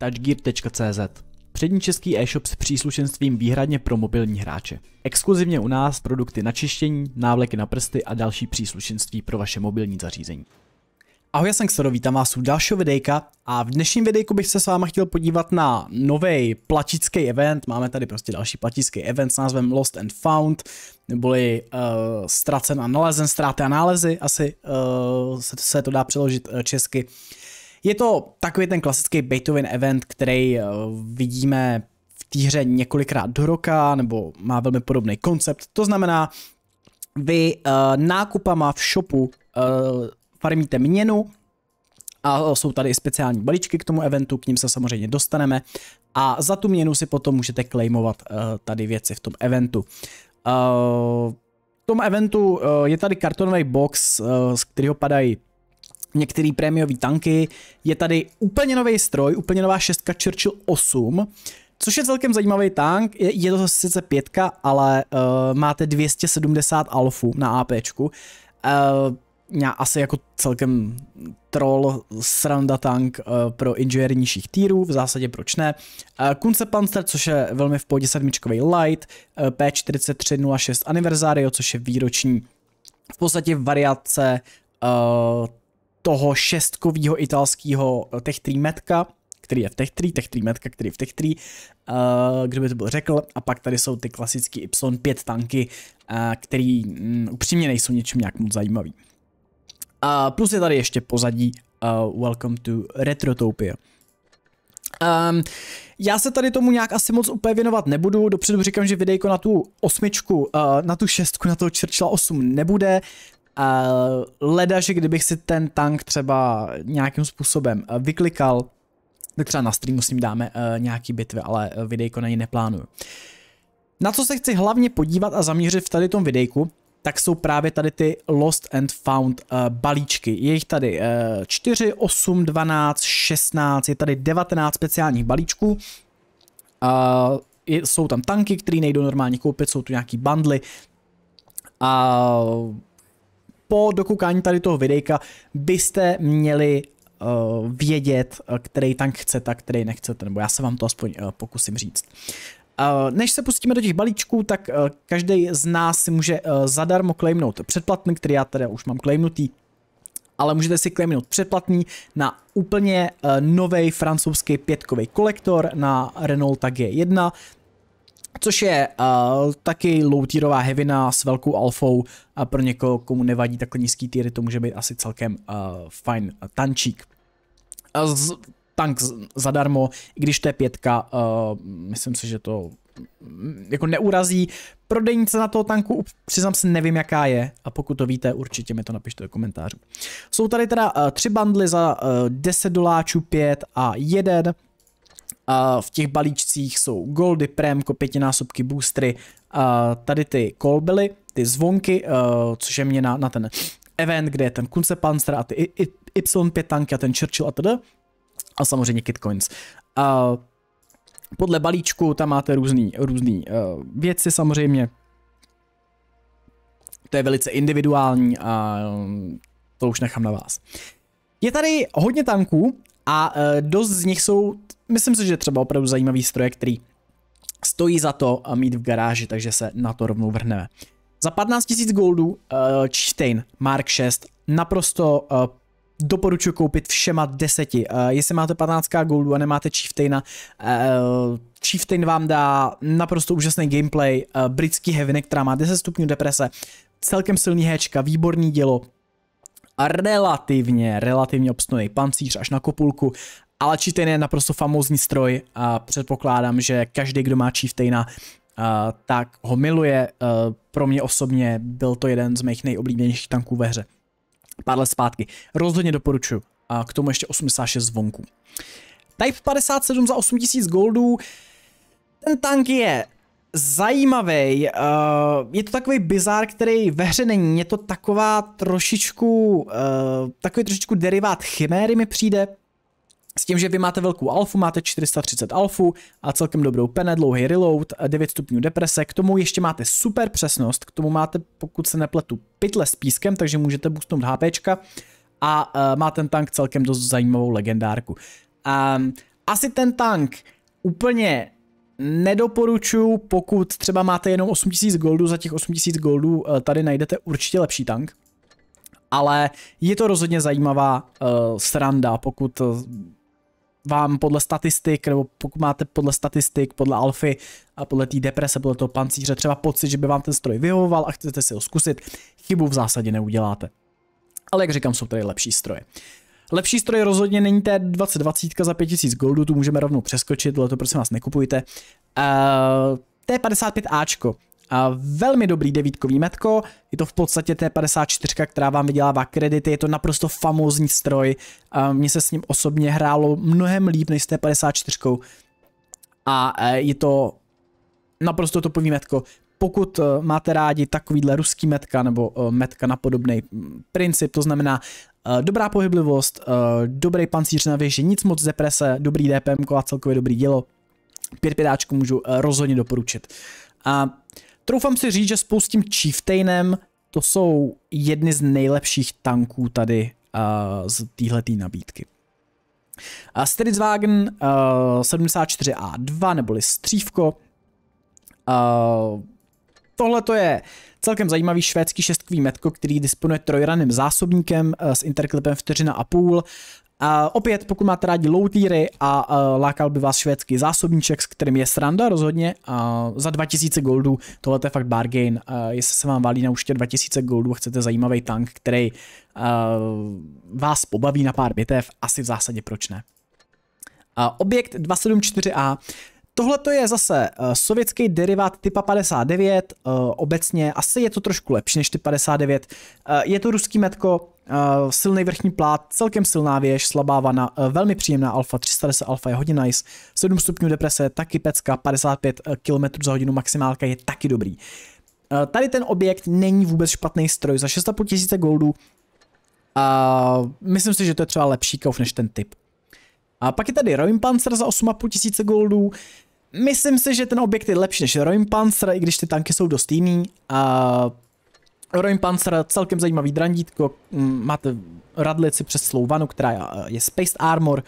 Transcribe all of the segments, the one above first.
touchgear.cz Přední český e-shop s příslušenstvím výhradně pro mobilní hráče. Exkluzivně u nás produkty na čištění, návleky na prsty a další příslušenství pro vaše mobilní zařízení. Ahoj, já jsem Xero, vítám vás u dalšího videjka a v dnešním videjku bych se s váma chtěl podívat na nový platický event. Máme tady prostě další platický event s názvem Lost and Found, neboli uh, eh, ztracen a nalezen, ztráty a nálezy, asi uh, se, se to dá přeložit uh, česky. Uh, je to takový ten klasický Beethoven event, který eh, vidíme v té hře několikrát do roka, nebo má velmi podobný koncept. To znamená, vy uh, nákupama v shopu uh, farmíte měnu, a jsou tady i speciální balíčky k tomu eventu, k ním se samozřejmě dostaneme a za tu měnu si potom můžete claimovat uh, tady věci v tom eventu. Uh, v tom eventu uh, je tady kartonový box, uh, z kterého padají některé prémiové tanky. Je tady úplně nový stroj, úplně nová šestka Churchill 8, což je celkem zajímavý tank. Je, je to sice pětka, ale uh, máte 270 alfu na APčku. Uh, eh, já asi jako celkem troll sranda tank uh, pro injury nižších týrů, v zásadě proč ne. Uh, Kunce Panzer, což je velmi v pohodě sedmičkový light, uh, P4306 Anniversario, což je výroční v podstatě variace uh, toho šestkového italského eh, Tech 3 metka, který je v Tech 3, Tech 3 metka, který je v Tech 3, eh, kdo by to byl řekl. A pak tady jsou ty klasické Y5 tanky, které eh, který mm, upřímně nejsou něčím nějak moc zajímavý. A plus je tady ještě pozadí uh, Welcome to Retrotopia. Um, já se tady tomu nějak asi moc úplně věnovat nebudu, dopředu říkám, že videjko na tu osmičku, uh, na tu šestku, na toho Churchilla 8 nebude, Uh, leda, že kdybych si ten tank třeba nějakým způsobem eh, vyklikal, tak třeba na streamu s ním dáme uh, nějaký bitvy, ale eh, videjko na ní neplánuju. Na co se chci hlavně podívat a zaměřit v tady tom videjku, tak jsou právě tady ty Lost and Found uh, balíčky. Je jich tady uh, 4, 8, 12, 16, je tady 19 speciálních balíčků. Uh, jsou tam tanky, které nejdou normálně koupit, jsou tu nějaký bundly. A uh, po dokoukání tady toho videjka byste měli uh, vědět, eh, který tank chcete a který nechcete, nebo já se vám to aspoň uh, pokusím říct. Než se pustíme do těch balíčků, tak každý z nás si může zadarmo claimnout předplatný, který já tady už mám claimnutý, ale můžete si claimnout předplatný na úplně nový francouzský pětkový kolektor na Renault G1 což je uh, taky low tierová hevina s velkou alfou a pro někoho, komu nevadí takhle nízký týry, to může být asi celkem uh, fajn tančík. Eh, z, tank z, zadarmo, i když to je pětka, uh, myslím si, že to mm, jako neurazí. Prodejnice na toho tanku, přiznám se, nevím jaká je a pokud to víte, určitě mi to napište do komentářů. Jsou tady teda uh, tři bandly za uh, 10 doláčů, 5 a 1 v těch balíčcích jsou goldy, prémko, pětinásobky, boostry, tady ty kolbely, ty zvonky, eh, což je mě na, na ten event, kde je ten Panzer a ty Y5 tanky a ten Churchill a td. A samozřejmě kitcoins. podle balíčku tam máte různé různý uh, věci samozřejmě. To je velice individuální a um, to už nechám na vás. Je tady hodně tanků, a e, dost z nich jsou, myslím si, že třeba opravdu zajímavý stroje, který stojí za to e, mít v garáži, takže se na to rovnou vrhneme. Za 15 000 goldů uh, e, Čtein Mark 6 naprosto uh, doporučuji koupit všema deseti. Uh, jestli máte 15 goldů a nemáte Chieftaina, uh, Chieftain vám dá naprosto úžasný gameplay, uh, britský heavy, která má 10 stupňů deprese, celkem silný hečka, výborný dělo, relativně, relativně obstojný pancíř až na kopulku, ale Chieftain je naprosto famózní stroj a předpokládám, že každý, kdo má Chieftaina, Uh, tak ho miluje. Uh, pro mě osobně byl to jeden z mých nejoblíbenějších tanků ve hře. Pár let zpátky. Rozhodně doporučuji. A uh, k tomu ještě 86 zvonků. Type 57 za 8000 goldů. Ten tank je zajímavý. Uh, eh, je to takový bizár, který ve hře není. Je to taková trošičku, uh, takový trošičku derivát chiméry mi přijde. S tím, že vy máte velkou alfu, máte 430 alfu a celkem dobrou pene, dlouhý reload, 9 eh, stupňů deprese, k tomu ještě máte super přesnost, k tomu máte, pokud se nepletu, pytle s pískem, takže můžete boostnout HPčka a uh, má ten tank celkem dost zajímavou legendárku. Um, asi ten tank úplně Nedoporučuju, pokud třeba máte jenom 8000 goldů, za těch 8000 goldů eh, tady najdete určitě lepší tank. Ale je to rozhodně zajímavá uh, sranda, pokud eh, vám podle statistik, nebo pokud máte podle statistik, podle alfy a podle té deprese, podle toho pancíře třeba pocit, že by vám ten stroj vyhovoval a chcete si ho zkusit, chybu v zásadě neuděláte. Ale jak říkám, jsou tady lepší stroje. Lepší stroj rozhodně není té 2020 za 5000 goldů, tu můžeme rovnou přeskočit, ale to prosím vás nekupujte. Uh, eh, T55Ačko, a velmi dobrý devítkový metko, je to v podstatě T54, která vám vydělává kredity, je to naprosto famózní stroj, eh, mně se s ním osobně hrálo mnohem líp než s T54 a eh, je to naprosto topový metko. Pokud máte rádi takovýhle ruský metka nebo metka na podobný mm, princip, to znamená Eh, dobrá pohyblivost, eh, dobrý pancíř na věži, nic moc deprese, dobrý DPM a celkově dobrý dělo. Pět pětáčku můžu eh, rozhodně doporučit. A troufám si říct, že spolu s tím Chieftainem to jsou jedny z nejlepších tanků tady uh, z téhletý nabídky. A Stridswagen uh, 74A2 neboli Střívko. Uh, Tohle to je Celkem zajímavý švédský šestkový metko, který disponuje trojraným zásobníkem eh, s interklipem vteřina a půl. A opět, pokud máte rádi low tiery a eh, lákal by vás švédský zásobníček, s kterým je sranda rozhodně, a za 2000 goldů, tohle je fakt bargain, A jestli se vám valí na účtě 2000 goldů a chcete zajímavý tank, který eh, vás pobaví na pár bitev, asi v zásadě proč ne. Objekt 274A Tohle to je zase uh, sovětský derivát typa 59, uh, eh, obecně asi je to trošku lepší než typ 59. Uh, eh, je to ruský metko, uh, silný vrchní plát, celkem silná věž, slabá vana, uh, velmi příjemná alfa, 310 alfa je hodně nice, 7 stupňů deprese, taky pecka, 55 km za hodinu maximálka je taky dobrý. Uh, tady ten objekt není vůbec špatný stroj, za 6500 goldů uh, myslím si, že to je třeba lepší kauf než ten typ. A pak je tady Roim Panzer za 8,5 tisíce goldů. Myslím si, že ten objekt je lepší než Roim Panzer, i když ty tanky jsou dost jiný. A Roim Panzer, celkem zajímavý drandítko, máte radlici přes Slouvanu, která je Space Armor,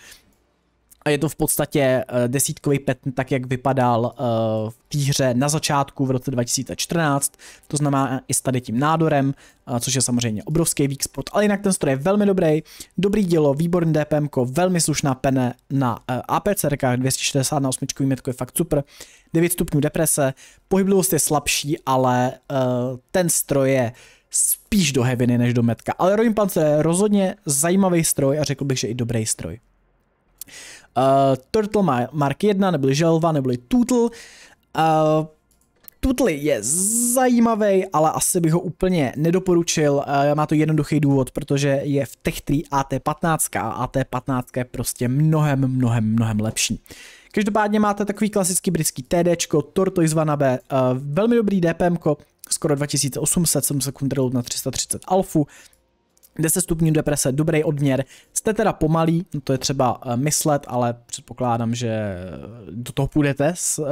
a je to v podstatě eh, desítkový pattern, tak jak vypadal eh, v té hře na začátku v roce 2014. To znamená i s tady tím nádorem, eh, což je samozřejmě obrovský weak spot, ale jinak ten stroj je velmi dobrý, dobrý dílo, výborný DPM, velmi slušná pene na APC, 260 na 8 metku je fakt super, 9 stupňů deprese, pohyblivost je slabší, ale ten stroj je spíš do heviny než do metka. Ale Ronin Panzer je rozhodně zajímavý stroj a řekl bych, že i dobrý stroj. Eh, Turtle Mark 1, neboli želva, neboli Tootle. Uh, Tootle je zajímavý, ale asi bych ho úplně nedoporučil. Eh, má to jednoduchý důvod, protože je v Tech 3 AT15 a AT15 je prostě mnohem, mnohem, mnohem lepší. Každopádně máte takový klasický britský TD, Tortoise Vanabe, eh, velmi dobrý DPM, skoro 2800, 7 sekund na 330 alfu, 10 stupňů deprese, dobrý odměr. Jste teda pomalí, to je třeba eh, myslet, ale předpokládám, že eh, do toho půjdete s, eh,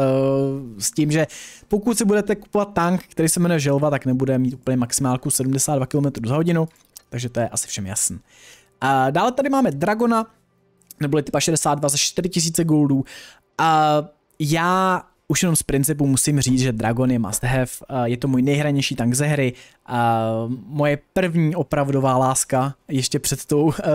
s tím, že pokud si budete kupovat tank, který se jmenuje Želva, tak nebude mít úplně maximálku 72 km za hodinu, takže to je asi všem jasný. A dále tady máme Dragona, neboli typa 62 za 4000 goldů. A já už jenom z principu musím říct, že Dragon je must have, je to můj nejhranější tank ze hry, moje první opravdová láska, ještě před tou eh,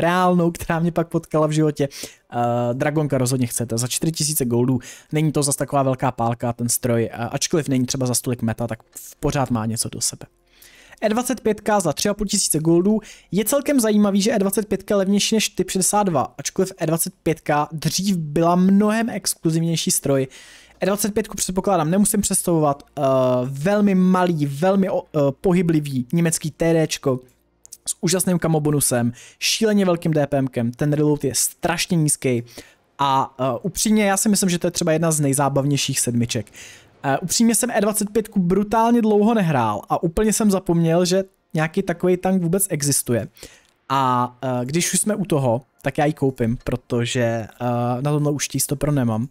reálnou, která mě pak potkala v životě. Eh, Dragonka rozhodně chcete, za 4000 goldů, není to zas taková velká pálka ten stroj, ačkoliv není třeba za stolik meta, tak pořád má něco do sebe. E25 za 3500 goldů. Je celkem zajímavý, že E25 je levnější než typ 62, ačkoliv E25 dřív byla mnohem exkluzivnější stroj. E25 předpokládám nemusím přestavovat, uh, eh, velmi malý, velmi uh, pohyblivý německý TDčko, s úžasným kamobonusem, šíleně velkým DPMkem, ten reload je strašně nízký a uh, upřímně já si myslím, že to je třeba jedna z nejzábavnějších sedmiček. Uh, upřímně jsem E25 brutálně dlouho nehrál a úplně jsem zapomněl, že nějaký takový tank vůbec existuje. A uh, když už jsme u toho, tak já ji koupím, protože uh, na tomhle už tísto pro nemám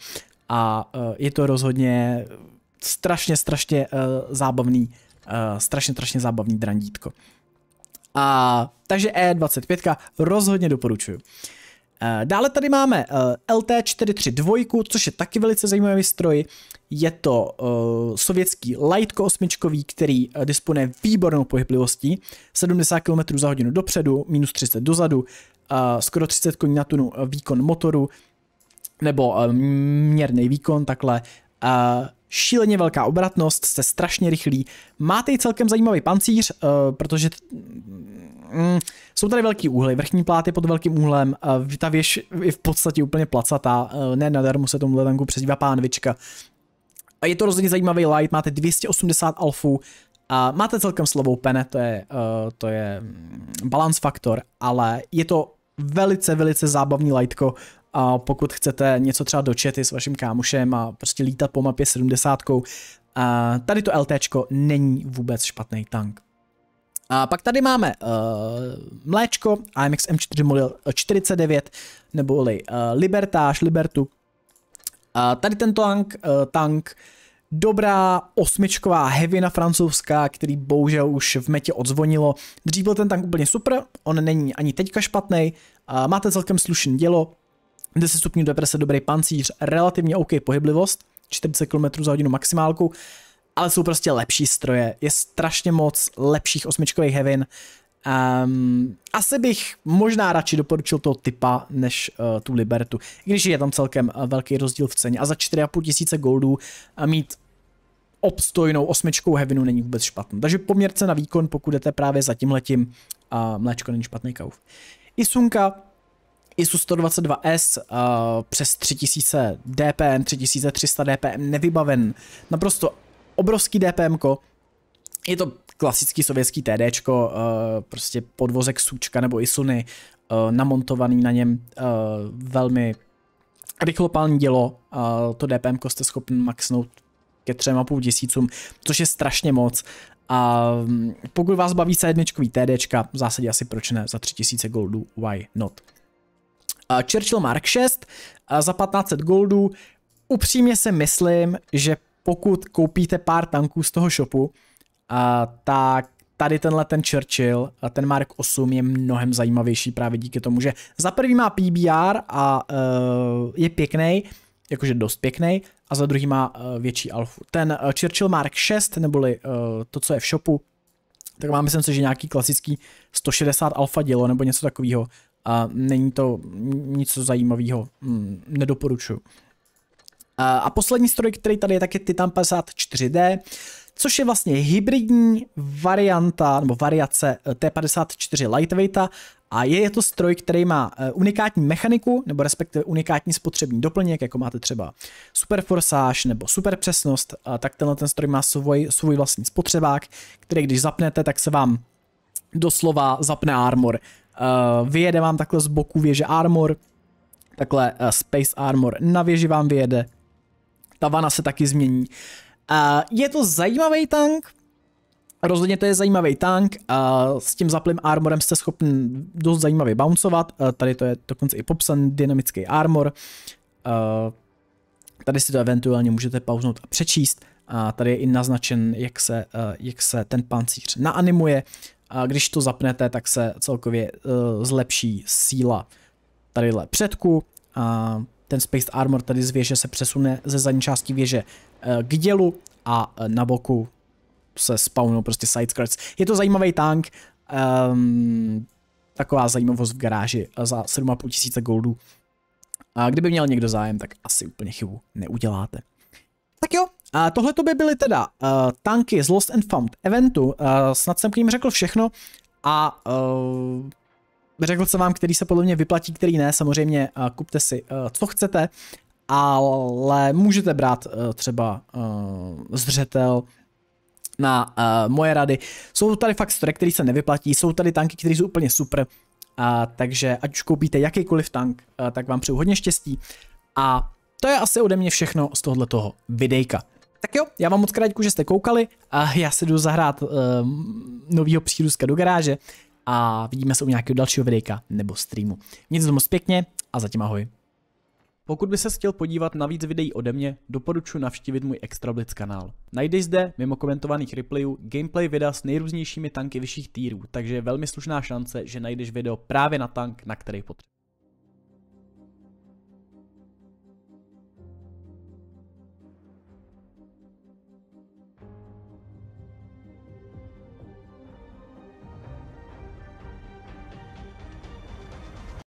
a e, je to rozhodně strašně, strašně e, zábavný, e, strašně, strašně zábavný drandítko. A takže E25 rozhodně doporučuju. Dále tady máme LT432, což je taky velice zajímavý stroj. Je to sovětský lightko osmičkový, který disponuje výbornou pohyblivostí, 70 km za hodinu dopředu, minus 30 dozadu, skoro 30 koní na tunu výkon motoru, nebo eh, měrný výkon, takhle eh, šíleně velká obratnost, jste strašně rychlí. Máte i celkem zajímavý pancíř, eh, protože mm, jsou tady velký úhly, vrchní pláty pod velkým úhlem, ta věž je v podstatě úplně placatá, ne nadarmo se tomu tanku přezdívá pánvička. Je to rozhodně zajímavý light, máte 280 alfů, a máte celkem slovou pene, to je, to je mm, balance faktor, ale je to velice, velice zábavný lightko, a pokud chcete něco třeba dočet s vaším kámošem a prostě lítat po mapě 70, a tady to LTčko není vůbec špatný tank. A pak tady máme uh, mléčko, AMX M4 model 49, eh, neboli uh, Libertáž, Libertu. A tady ten tank, uh, tank dobrá osmičková na francouzská, který bohužel už v metě odzvonilo. Dřív byl ten tank úplně super, on není ani teďka špatný. Uh, máte celkem slušný dělo, 10 stupňů deprese, dobrý pancíř, relativně OK pohyblivost, 40 km za hodinu maximálku, ale jsou prostě lepší stroje. Je strašně moc lepších osmičkových hevin. Um, asi bych možná radši doporučil toho typa než uh, tu Libertu, i když je tam celkem uh, velký rozdíl v ceně. A za 4,5 tisíce goldů eh, mít obstojnou osmičkou hevinu není vůbec špatný. Takže poměrce na výkon, pokud jdete právě za tímhletím, uh, mléčko není špatný kauf. Isunka ISU 122S uh, přes 3000 DPM, 3300 DPM nevybaven. Naprosto obrovský DPM. -ko. Je to klasický sovětský TD, uh, eh, prostě podvozek Sučka nebo Isuny, uh, namontovaný na něm uh, velmi rychlopální dělo. Uh, to DPM jste schopni maxnout ke třem a půl tisícům, což je strašně moc. A mm, pokud vás baví C1 TD, v zásadě asi proč ne, za 3000 goldů, why not? Churchill Mark 6 za 1500 goldů. Upřímně si myslím, že pokud koupíte pár tanků z toho shopu, tak tady tenhle ten Churchill, ten Mark 8 je mnohem zajímavější právě díky tomu, že za prvý má PBR a e, je pěkný, jakože dost pěkný, a za druhý má e, větší alfu. Ten e, Churchill Mark 6, neboli to, co je v shopu, tak mám myslím si, že nějaký klasický 160 alfa dělo nebo něco takového a není to nic zajímavého, hmm, nedoporučuju. A, a poslední stroj, který tady je, tak je Titan 54D, což je vlastně hybridní varianta nebo variace eh, T54 Lightweighta a je, je to stroj, který má eh, unikátní mechaniku, nebo respektive unikátní spotřební doplněk, jako máte třeba super forsáž nebo super přesnost, tak tenhle ten stroj má svůj, svůj vlastní spotřebák, který když zapnete, tak se vám doslova zapne armor. Uh, vyjede vám takhle z boku věže Armor, takhle uh, Space Armor na věži vám vyjede. Ta vana se taky změní. Uh, je to zajímavý tank, Rozhodně to je zajímavý tank, uh, s tím zaplým armorem jste schopni dost zajímavě bouncovat, tady to je dokonce i popsan dynamický armor, tady si to eventuálně můžete pauznout a přečíst, a tady je i naznačen, jak se, jak se ten pancíř naanimuje, a když to zapnete, tak se celkově uh, zlepší síla tadyhle předku. A ten Space Armor tady z věže se přesune ze zadní části věže uh, k dělu a uh, na boku se spawnou prostě sidescrats. Je to zajímavý tank, um, taková zajímavost v garáži za 7,5 tisíce goldů. A kdyby měl někdo zájem, tak asi úplně chybu neuděláte. Tak jo, a tohle to by byly teda uh, tanky z Lost and Found eventu. Uh, snad jsem k ním řekl všechno a uh, řekl jsem vám, který se podle mě vyplatí, který ne. Samozřejmě uh, kupte si, uh, co chcete, ale můžete brát uh, třeba uh, zřetel na uh, moje rady. Jsou tady fakt stroje, který se nevyplatí, jsou tady tanky, které jsou úplně super, uh, takže ať už koupíte jakýkoliv tank, uh, tak vám přeju hodně štěstí a to je asi ode mě všechno z tohoto videjka. Tak jo, já vám moc krát děkuji, že jste koukali a já se jdu zahrát um, novýho příruzka do garáže a vidíme se u nějakého dalšího videjka nebo streamu. Mějte to moc pěkně a zatím ahoj. Pokud by se chtěl podívat na víc videí ode mě, doporučuji navštívit můj Extrablitz kanál. Najdeš zde, mimo komentovaných replayů, gameplay videa s nejrůznějšími tanky vyšších týrů, takže je velmi slušná šance, že najdeš video právě na tank, na který potřebuješ.